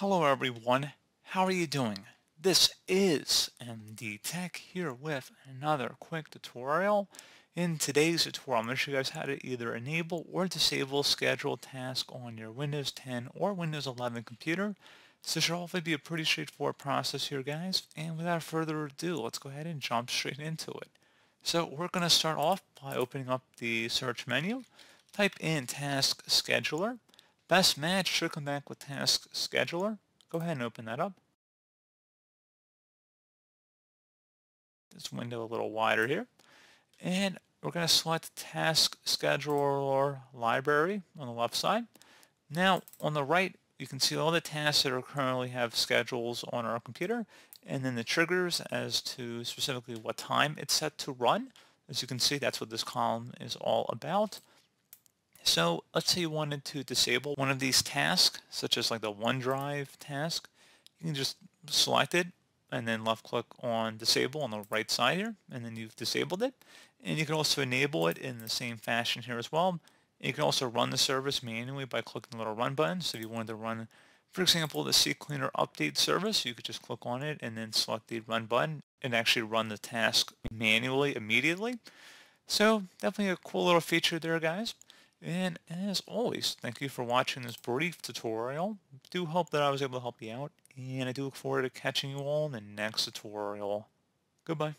Hello everyone, how are you doing? This is MD Tech here with another quick tutorial. In today's tutorial, I'm going to show you guys how to either enable or disable scheduled task on your Windows 10 or Windows 11 computer. So this should hopefully be a pretty straightforward process here guys, and without further ado, let's go ahead and jump straight into it. So we're going to start off by opening up the search menu, type in Task Scheduler, Best match should come back with task scheduler. Go ahead and open that up. This window a little wider here. And we're going to select task scheduler library on the left side. Now on the right you can see all the tasks that are currently have schedules on our computer and then the triggers as to specifically what time it's set to run. As you can see that's what this column is all about. So let's say you wanted to disable one of these tasks, such as like the OneDrive task. You can just select it and then left click on disable on the right side here, and then you've disabled it. And you can also enable it in the same fashion here as well. You can also run the service manually by clicking the little run button. So if you wanted to run, for example, the CCleaner update service, you could just click on it and then select the run button and actually run the task manually immediately. So definitely a cool little feature there, guys. And as always, thank you for watching this brief tutorial. I do hope that I was able to help you out, and I do look forward to catching you all in the next tutorial. Goodbye.